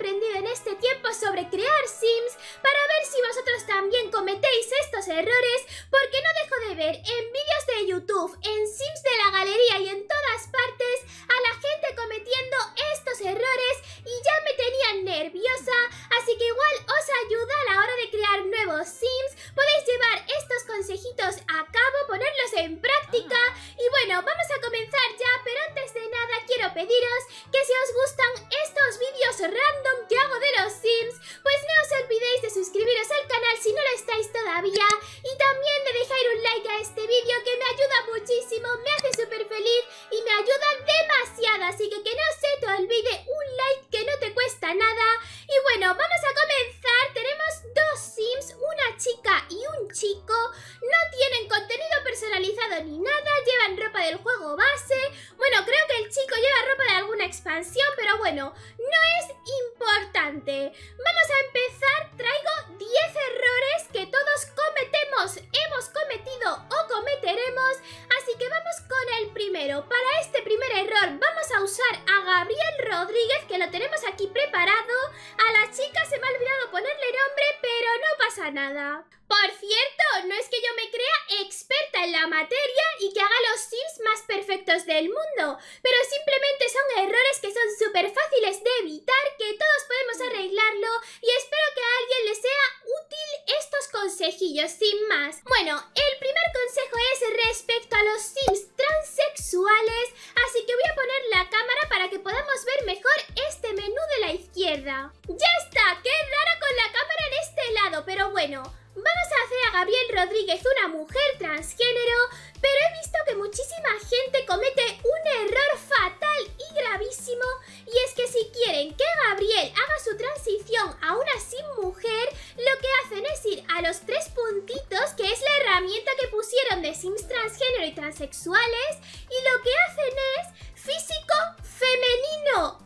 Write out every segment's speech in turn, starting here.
aprendido en este tiempo sobre crear sí transexuales y lo que hacen es físico femenino.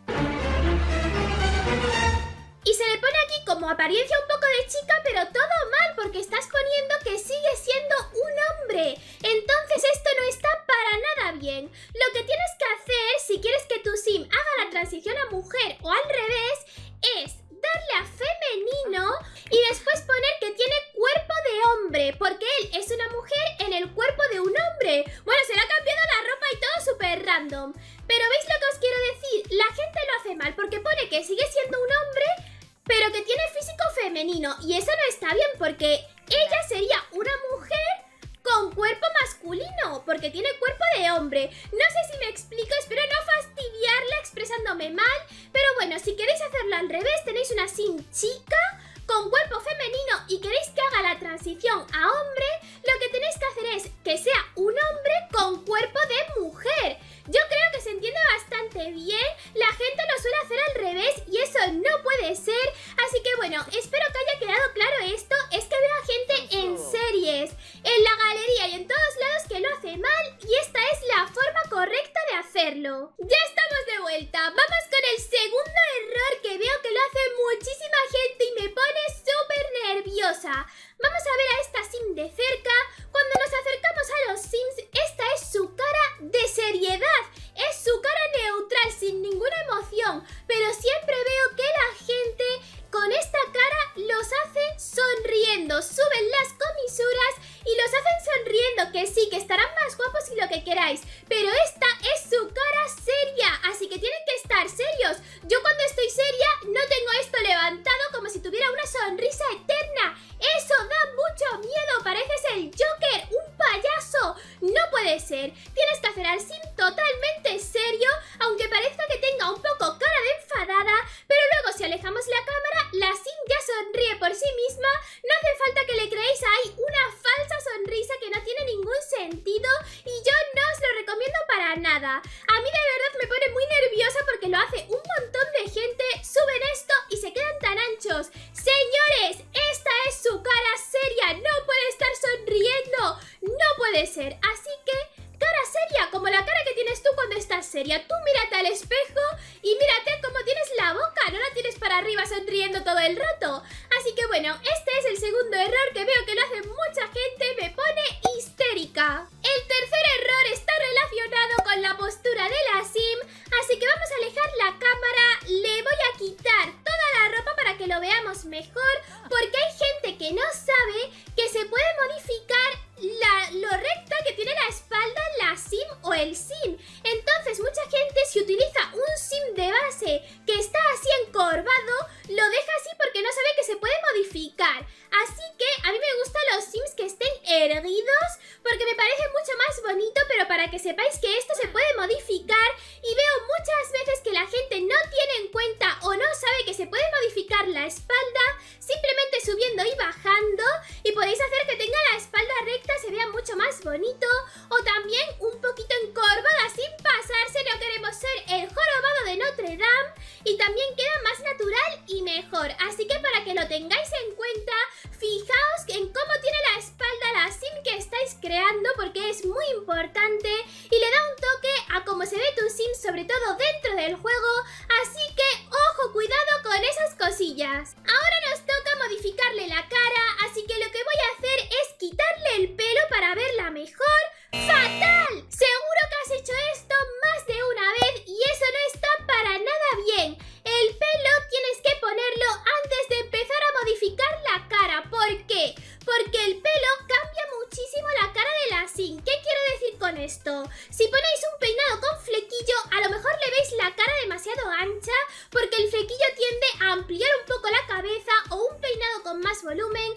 Y se le pone aquí como apariencia un poco de chica, pero todo mal porque estás poniendo que sigue siendo un hombre. Entonces esto no está para nada bien. Lo que tienes que hacer si quieres que tu sim haga la transición a mujer o al revés es darle a femenino y después poner que tiene cuerpo de hombre, porque él es una mujer en el cuerpo de un hombre. Bueno, se le ha cambiado la ropa y todo super random. Pero ¿veis lo que os quiero decir? La gente lo hace mal porque pone que sigue siendo un hombre, pero que tiene físico femenino. Y eso no está bien porque ella sería una mujer cuerpo masculino, porque tiene cuerpo de hombre. No sé si me explico, espero no fastidiarla expresándome mal, pero bueno, si queréis hacerlo al revés, tenéis una sim chica con cuerpo femenino y queréis que haga la transición a hombre, lo que tenéis que hacer es que sea un hombre con cuerpo de mujer. Yo creo que se entiende bastante bien, la gente lo suele hacer al revés y eso no puede ser, así que bueno, espero que haya quedado claro esto. ¡Ya estamos de vuelta! ¡Vamos sí misma segundo error que veo que lo hace mucha gente porque me parece mucho más bonito, pero para que sepáis que esto se puede modificar es muy importante y le da un toque a cómo se ve tu sim, sobre todo dentro del juego, así que ojo, cuidado con esas cosillas. Ahora nos toca modificarle la cara un peinado con flequillo, a lo mejor le veis la cara demasiado ancha porque el flequillo tiende a ampliar un poco la cabeza o un peinado con más volumen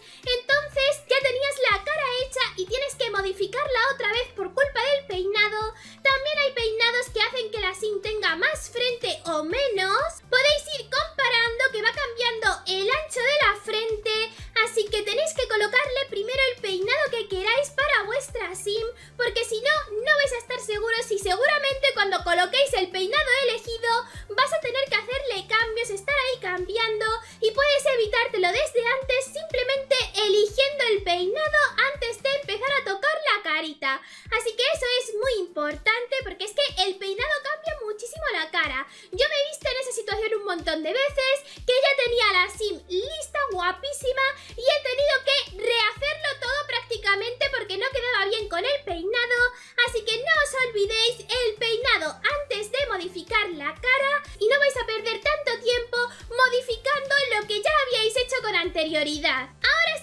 Ahora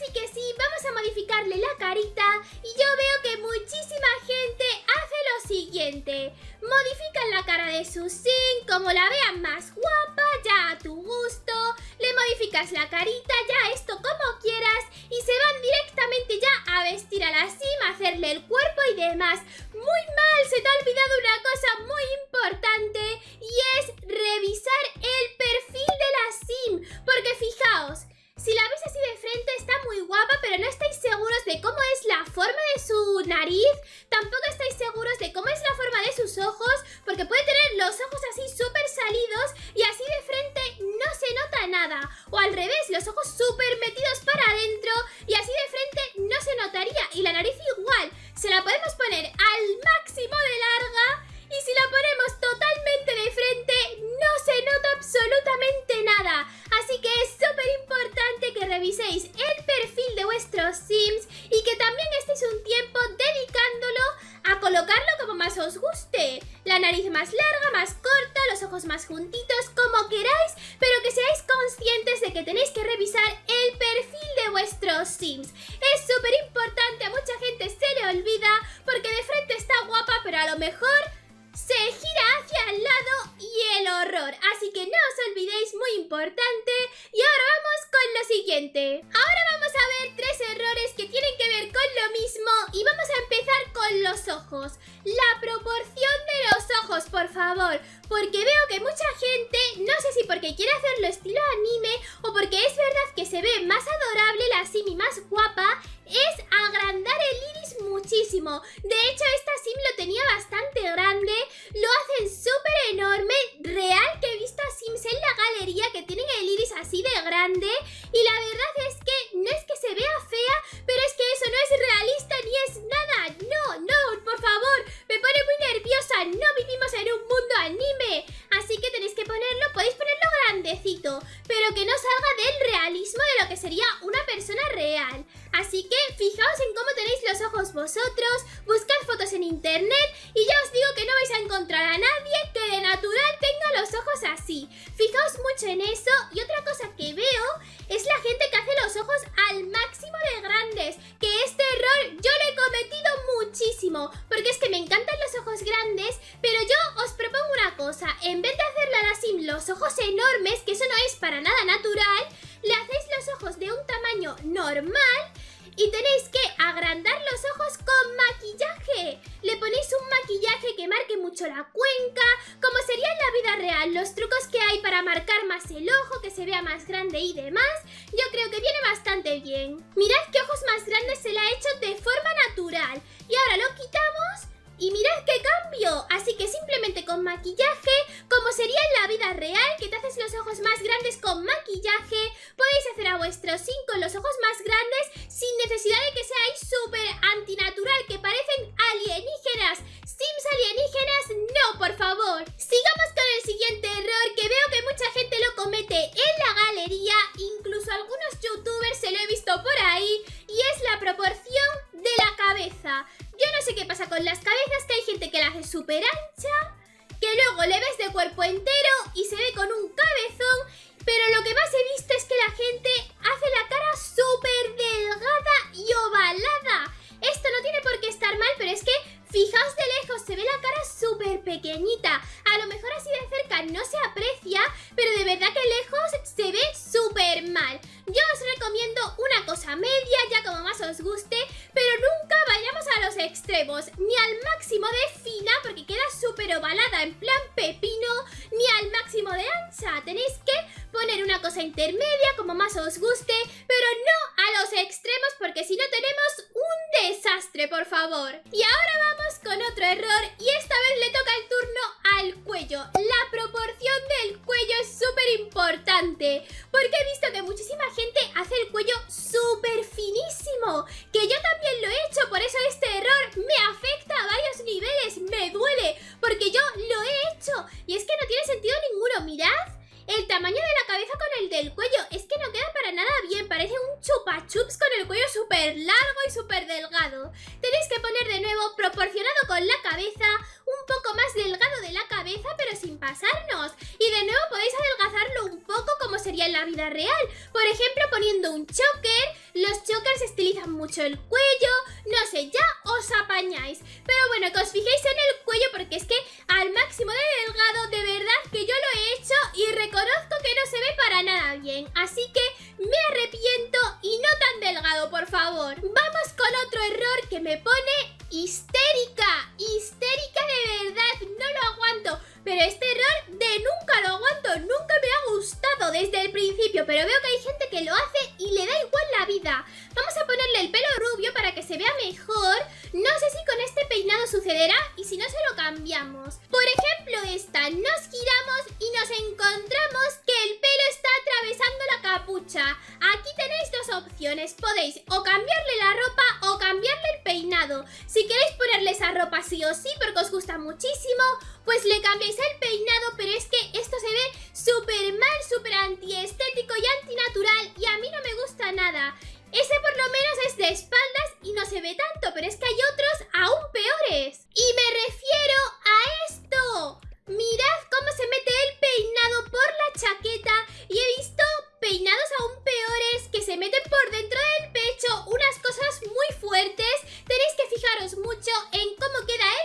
sí que sí, vamos a modificarle la carita y yo veo que muchísima gente hace lo siguiente. Modifican la cara de su sim como la vean más guapa, ya a tu gusto. Le modificas la carita, ya esto como quieras y se van directamente ya a vestir a la sim, a hacerle el cuerpo y demás. Muy mal, se te ha olvidado una cosa muy importante y es revisar el perfil de la sim, nariz, tampoco estáis el perfil de vuestros Sims y que también estéis un tiempo dedicándolo a colocarlo como más os guste. La nariz más larga, más corta, los ojos más juntitos, como queráis, pero que seáis conscientes de que tenéis que revisar el perfil de vuestros Sims. Es súper importante, a mucha gente se le olvida porque de frente está guapa, pero a lo mejor se gira hacia el lado y el horror. Así que no os olvidéis, muy importante. Y ahora vamos con lo siguiente. Ahora vamos a ver tres errores que tienen que ver con lo mismo y vamos a empezar con los ojos. La proporción de los ojos, por favor. Porque veo que mucha gente, no sé si porque quiere hacerlo estilo anime o porque es verdad que se ve más adorable la Simi más guapa, es agrandar muchísimo. De hecho, esta sim lo tenía bastante grande. Lo hacen súper enorme. Real que he visto a sims en la galería que tienen el iris así de grande. grandes, pero yo os propongo una cosa. En vez de hacerle a la Sim los ojos enormes, que eso no es para nada natural, le hacéis los ojos de un tamaño normal y tenéis que agrandar los ojos con maquillaje. Le ponéis un maquillaje que marque mucho la cuenca, como sería en la vida real, los trucos que hay para marcar más el ojo, que se vea más grande y demás, yo creo que viene bastante bien. Mirad qué ojos más grandes se le ha hecho de forma natural. Y ahora lo que y mirad qué cambio. Así que simplemente con maquillaje, como sería en la vida real, que te haces los ojos más grandes con maquillaje, podéis hacer a vuestros 5 los ojos más grandes sin necesidad de que seáis súper antinatural, que superar cosa intermedia, como más os guste, pero no a los extremos porque si no tenemos un desastre, por favor. Y ahora vamos con otro error y esta vez le toca el turno al cuello. La proporción del cuello es súper importante porque he visto que muchísima gente hace el cuello súper finísimo, que yo también lo he hecho, por eso este error me afecta a varios niveles, me duele, porque yo lo he hecho y es que no tiene sentido ninguno, mirad el tamaño de la cabeza con el del cuello. Es que no queda para nada bien, parece un chupa con el cuello súper largo y súper delgado. Tenéis que poner de nuevo proporcionado con la cabeza, un poco más delgado de la cabeza, pero sin pasarnos. Y de nuevo podéis adelgazarlo un poco como sería en la vida real. Por ejemplo, poniendo un choker, los chokers estilizan mucho el cuello, no sé, ya os apañáis. Pero bueno, que os fijéis en el cuello porque es que al máximo de delgado, de verdad que yo lo he hecho y recomiendo Conozco que no se ve para nada bien, así que me arrepiento y no tan delgado, por favor. Vamos con otro error que me pone histérica Si queréis ponerle esa ropa sí o sí porque os gusta muchísimo, pues le cambiáis el peinado, pero es que esto se ve súper mal, súper antiestético y antinatural y a mí no me gusta nada. Ese por lo menos es de espaldas y no se ve tanto, pero es que hay otros aún peores. Y me refiero a esto. Mirad cómo se mete el peinado por la chaqueta y he visto peinados aún peores que se meten por dentro del pecho, unas cosas muy fuertes. Tenéis que fijaros mucho en cómo queda el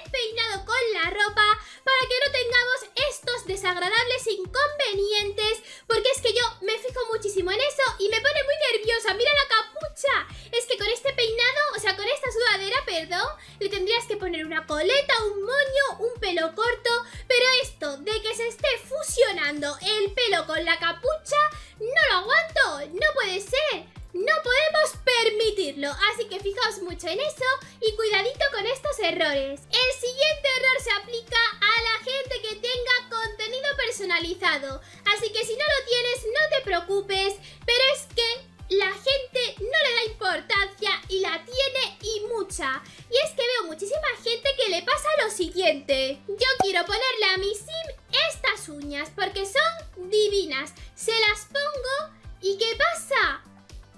Así que si no lo tienes, no te preocupes, pero es que la gente no le da importancia y la tiene y mucha. Y es que veo muchísima gente que le pasa lo siguiente. Yo quiero ponerle a mi sim estas uñas porque son divinas. Se las pongo y ¿qué pasa?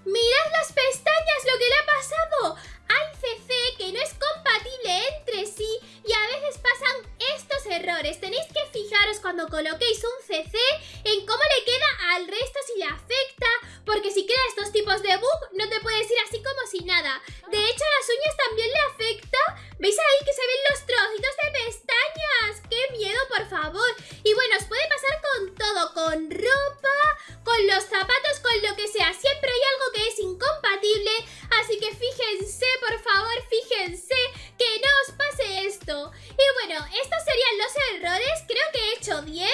Mirad las pestañas, lo que le ha pasado. Hay que no es compatible entre sí y a veces pasan estos errores. Tenéis que fijaros cuando coloquéis un CC en cómo le queda al resto, si le afecta porque si creas estos tipos de bug no te puedes ir así como si nada. De hecho, a las uñas también le afecta. ¿Veis ahí que se ven los trocitos de pestañas? ¡Qué miedo, por favor! Y bueno, os puede pasar con todo, con ropa, con los zapatos, con lo que sea. Siempre hay algo que es incompatible, así que fíjense, por favor, fíjense que no os pase esto. Y bueno, estos serían los errores. Creo que he hecho 10.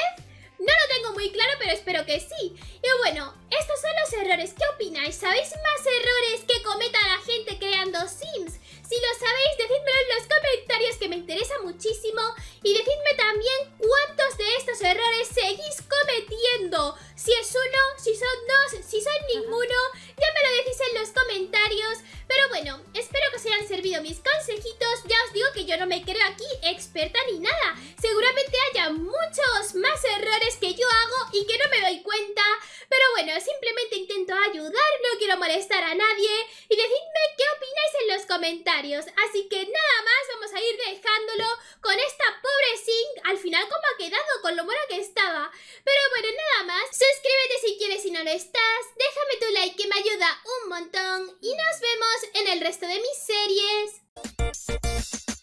No lo tengo muy claro, pero espero que sí bueno, estos son los errores. ¿Qué opináis? ¿Sabéis más errores que cometa la gente creando Sims? Si lo sabéis, decidmelo en los comentarios que me interesa muchísimo. Y decidme también cuántos de estos errores seguís cometiendo. Si es uno, si son dos, si son ninguno. Ya me lo decís en los comentarios. Pero bueno, espero que os hayan servido mis consejitos. Ya os digo que yo no me creo aquí experta ni nada. Seguramente haya muchos más errores que yo hago y que no me doy cuenta. Pero bueno, simplemente intento ayudar, no quiero molestar a nadie y decidme qué opináis en los comentarios. Así que nada más, vamos a ir dejándolo con esta pobre Sing. Al final cómo ha quedado, con lo bueno que estaba. Pero bueno, nada más. Suscríbete si quieres y no lo estás. Déjame tu like que me ayuda un montón. Y nos vemos en el resto de mis series.